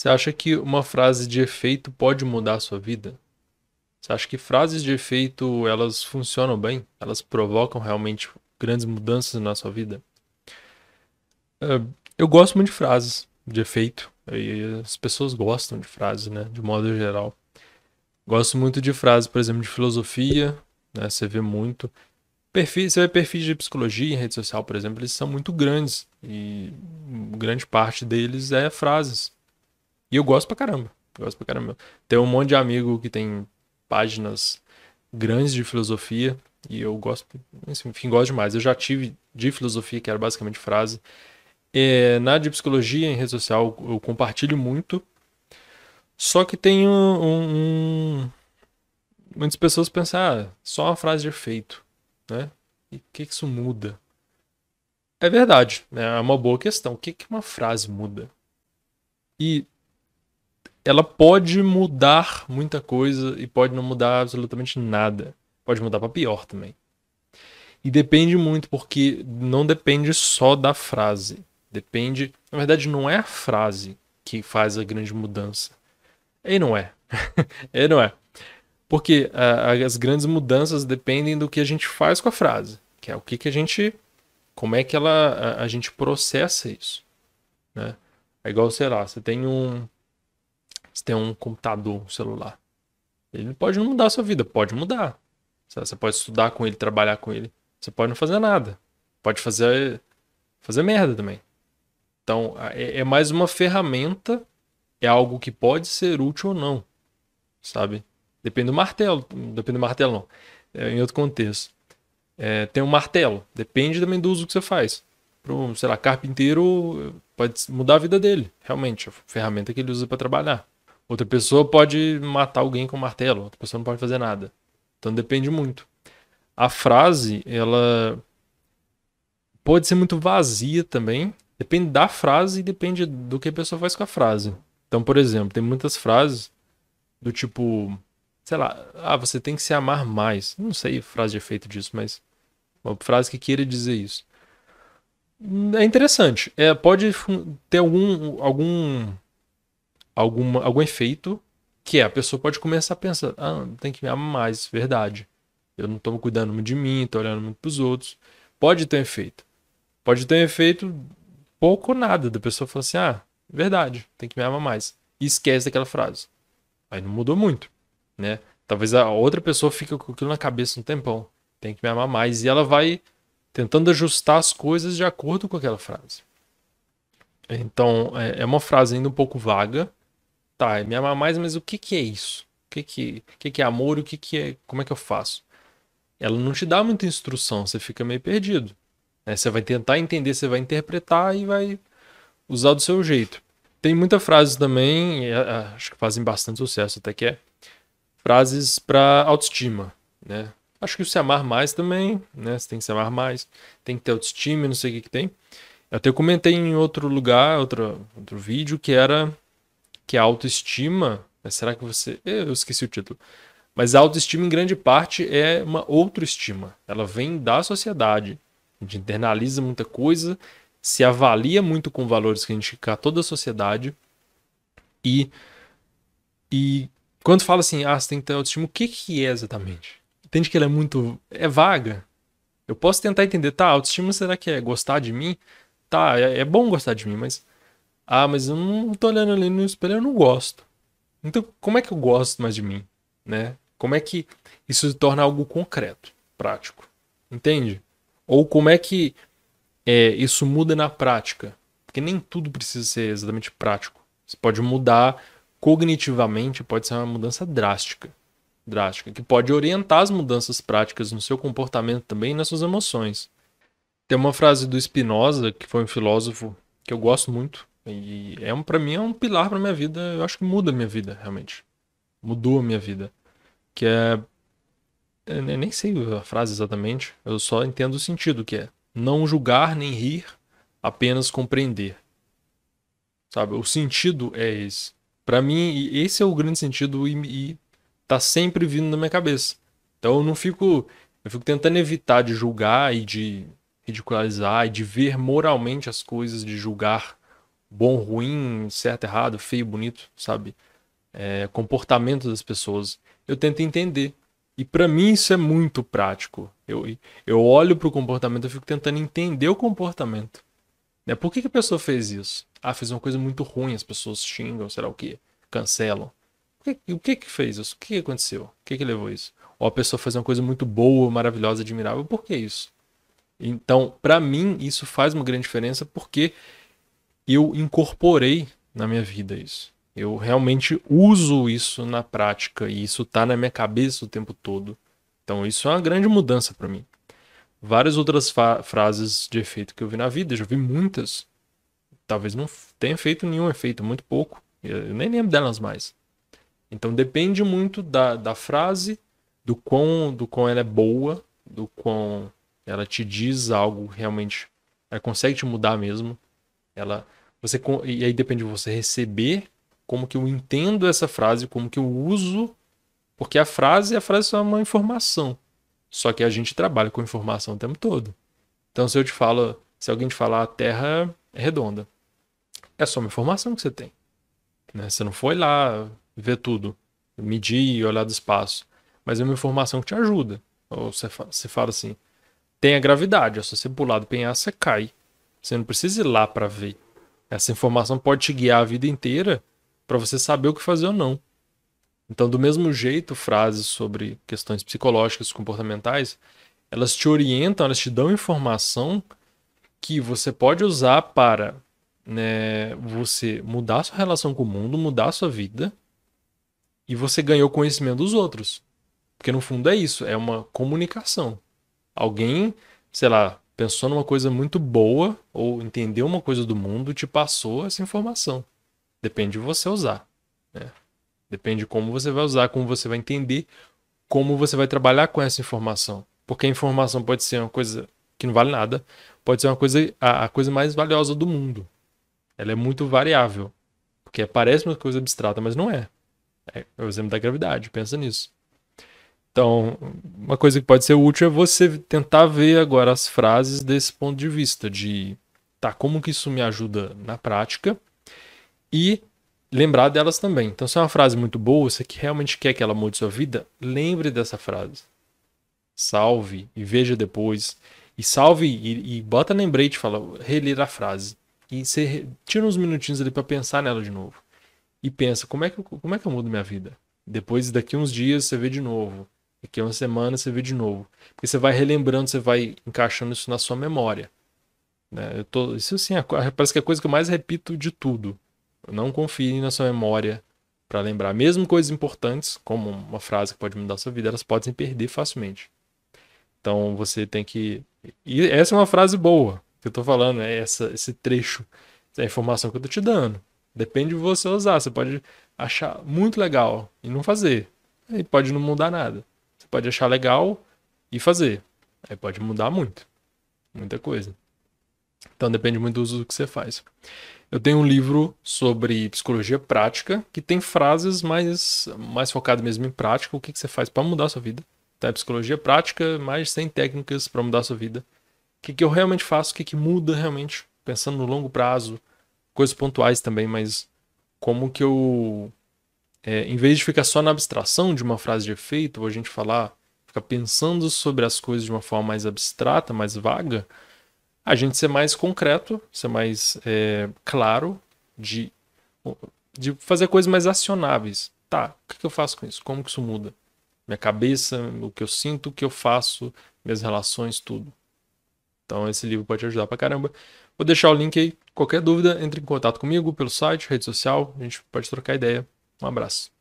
Você acha que uma frase de efeito pode mudar a sua vida? Você acha que frases de efeito elas funcionam bem? Elas provocam realmente grandes mudanças na sua vida? É, eu gosto muito de frases de efeito. E as pessoas gostam de frases, né? De modo geral. Gosto muito de frases, por exemplo, de filosofia. Né? Você vê muito. Perfis, você vê perfis de psicologia em rede social, por exemplo, eles são muito grandes. E grande parte deles é frases e eu gosto pra caramba. Gosto pra caramba. Tem um monte de amigo que tem páginas grandes de filosofia. E eu gosto, enfim, gosto demais. Eu já tive de filosofia, que era basicamente frase. É, na de psicologia, em rede social, eu compartilho muito. Só que tem um, um, muitas pessoas pensam, ah, só uma frase de efeito, né? E o que, que isso muda? É verdade, né? é uma boa questão. O que, que uma frase muda? E ela pode mudar muita coisa e pode não mudar absolutamente nada. Pode mudar para pior também. E depende muito, porque não depende só da frase. Depende. Na verdade, não é a frase que faz a grande mudança. E não é. e não é. Porque a, as grandes mudanças dependem do que a gente faz com a frase. Que é o que, que a gente. Como é que ela, a, a gente processa isso. Né? É igual, sei lá, você tem um, você tem um computador, um celular. Ele pode não mudar a sua vida, pode mudar. Você pode estudar com ele, trabalhar com ele. Você pode não fazer nada. Pode fazer, fazer merda também. Então, é, é mais uma ferramenta, é algo que pode ser útil ou não. Sabe? Depende do martelo. Depende do martelo, não. É, em outro contexto. É, tem um martelo. Depende também do uso que você faz. Para um, sei lá, carpinteiro, pode mudar a vida dele, realmente. A ferramenta que ele usa para trabalhar. Outra pessoa pode matar alguém com martelo, outra pessoa não pode fazer nada. Então depende muito. A frase, ela pode ser muito vazia também. Depende da frase e depende do que a pessoa faz com a frase. Então, por exemplo, tem muitas frases do tipo, sei lá, ah, você tem que se amar mais. Não sei a frase de efeito disso, mas uma frase que queira dizer isso. É interessante. É, pode ter algum, algum algum algum efeito que é, a pessoa pode começar a pensar, ah, tem que me amar mais, verdade. Eu não estou me cuidando muito de mim, estou olhando muito para os outros. Pode ter um efeito. Pode ter um efeito pouco ou nada, da pessoa falar assim, ah, verdade, tem que me amar mais. E esquece daquela frase. Aí não mudou muito, né? Talvez a outra pessoa fique com aquilo na cabeça um tempão. Tem que me amar mais. E ela vai tentando ajustar as coisas de acordo com aquela frase. Então, é, é uma frase ainda um pouco vaga, tá, me amar mais, mas o que que é isso? O que que, o que, que é amor? O que que é? Como é que eu faço? Ela não te dá muita instrução, você fica meio perdido. Né? Você vai tentar entender, você vai interpretar e vai usar do seu jeito. Tem muita frase também, ah, ah, acho que fazem bastante sucesso até que é frases para autoestima, né? Acho que o se amar mais também, né? Você tem que se amar mais, tem que ter autoestima, não sei o que que tem. Eu até comentei em outro lugar, outro, outro vídeo, que era que a autoestima. Né, será que você. Eh, eu esqueci o título. Mas a autoestima, em grande parte, é uma outra estima. Ela vem da sociedade. A gente internaliza muita coisa, se avalia muito com valores que a gente quer toda a sociedade. E, e quando fala assim, ah, você tem que ter autoestima, o que, que é exatamente? Entende que ela é muito. é vaga. Eu posso tentar entender, tá, autoestima será que é gostar de mim? Tá, é, é bom gostar de mim, mas ah, mas eu não tô olhando ali no espelho, eu não gosto. Então, como é que eu gosto mais de mim, né? Como é que isso se torna algo concreto, prático? Entende? Ou como é que é, isso muda na prática? Porque nem tudo precisa ser exatamente prático. Você pode mudar cognitivamente, pode ser uma mudança drástica, drástica, que pode orientar as mudanças práticas no seu comportamento também e nas suas emoções. Tem uma frase do Spinoza, que foi um filósofo que eu gosto muito, e é um, para mim é um pilar para minha vida. Eu acho que muda a minha vida, realmente. Mudou a minha vida. Que é. é eu nem sei a frase exatamente, eu só entendo o sentido que é não julgar nem rir, apenas compreender. Sabe? O sentido é esse. Para mim, esse é o grande sentido e, e tá sempre vindo na minha cabeça. Então eu não fico. Eu fico tentando evitar de julgar e de ridicularizar e de ver moralmente as coisas, de julgar bom, ruim, certo, errado, feio, bonito, sabe? É, comportamento das pessoas. Eu tento entender. E para mim isso é muito prático. Eu, eu olho para o comportamento, eu fico tentando entender o comportamento. Né? Por que, que a pessoa fez isso? Ah, fez uma coisa muito ruim, as pessoas xingam, será o quê? Cancelam. O que, o que que fez isso? O que, aconteceu? O que que levou isso? Ou a pessoa fez uma coisa muito boa, maravilhosa, admirável, por que isso? Então, para mim, isso faz uma grande diferença porque eu incorporei na minha vida isso. Eu realmente uso isso na prática e isso tá na minha cabeça o tempo todo. Então isso é uma grande mudança para mim. Várias outras frases de efeito que eu vi na vida, já vi muitas. Talvez não tenha feito nenhum efeito, muito pouco. Eu nem lembro delas mais. Então depende muito da, da frase, do quão, do quão ela é boa, do quão ela te diz algo realmente. Ela consegue te mudar mesmo. Ela você, e aí depende de você receber como que eu entendo essa frase, como que eu uso, porque a frase, a frase é uma informação. Só que a gente trabalha com informação o tempo todo. Então se eu te falo, se alguém te falar a Terra é redonda, é só uma informação que você tem. Né? Você não foi lá ver tudo, medir e olhar do espaço, mas é uma informação que te ajuda. Ou você, você fala assim, tem a gravidade, é só você pular do penhasco você cai. Você não precisa ir lá para ver. Essa informação pode te guiar a vida inteira para você saber o que fazer ou não. Então, do mesmo jeito, frases sobre questões psicológicas, comportamentais, elas te orientam, elas te dão informação que você pode usar para né, você mudar sua relação com o mundo, mudar sua vida, e você ganhou conhecimento dos outros. Porque no fundo é isso, é uma comunicação. Alguém, sei lá, pensou numa coisa muito boa ou entendeu uma coisa do mundo te passou essa informação. Depende de você usar. Né? Depende de como você vai usar, como você vai entender, como você vai trabalhar com essa informação. Porque a informação pode ser uma coisa que não vale nada, pode ser uma coisa, a, a coisa mais valiosa do mundo. Ela é muito variável. Porque parece uma coisa abstrata, mas não é. É o exemplo da gravidade, pensa nisso. Então, uma coisa que pode ser útil é você tentar ver agora as frases desse ponto de vista, de tá, como que isso me ajuda na prática e lembrar delas também. Então, se é uma frase muito boa, você que realmente quer que ela mude sua vida, lembre dessa frase. Salve e veja depois. E salve e, e bota lembrete, fala, reler a frase. E você tira uns minutinhos ali para pensar nela de novo. E pensa, como é, que, como é que eu mudo minha vida? Depois, daqui uns dias, você vê de novo. Daqui a uma semana você vê de novo. Porque você vai relembrando, você vai encaixando isso na sua memória. Né? Eu tô, isso assim, é, parece que é a coisa que eu mais repito de tudo. Eu não confie na sua memória para lembrar. Mesmo coisas importantes, como uma frase que pode mudar a sua vida, elas podem se perder facilmente. Então você tem que. E essa é uma frase boa que eu tô falando, é essa, esse trecho, é a informação que eu tô te dando. Depende de você usar. Você pode achar muito legal e não fazer. E pode não mudar nada pode achar legal e fazer. Aí pode mudar muito. Muita coisa. Então depende muito do uso que você faz. Eu tenho um livro sobre psicologia prática que tem frases mais, mais focado mesmo em prática, o que, que você faz para mudar a sua vida. Tá? É psicologia prática, mais sem técnicas para mudar a sua vida. O que, que eu realmente faço, o que, que muda realmente, pensando no longo prazo, coisas pontuais também, mas como que eu é, em vez de ficar só na abstração de uma frase de efeito, ou a gente falar, ficar pensando sobre as coisas de uma forma mais abstrata, mais vaga, a gente ser mais concreto, ser mais é, claro, de, de fazer coisas mais acionáveis. Tá, o que eu faço com isso? Como que isso muda? Minha cabeça, o que eu sinto, o que eu faço, minhas relações, tudo. Então esse livro pode ajudar pra caramba. Vou deixar o link aí. Qualquer dúvida, entre em contato comigo pelo site, rede social, a gente pode trocar ideia. Um abraço.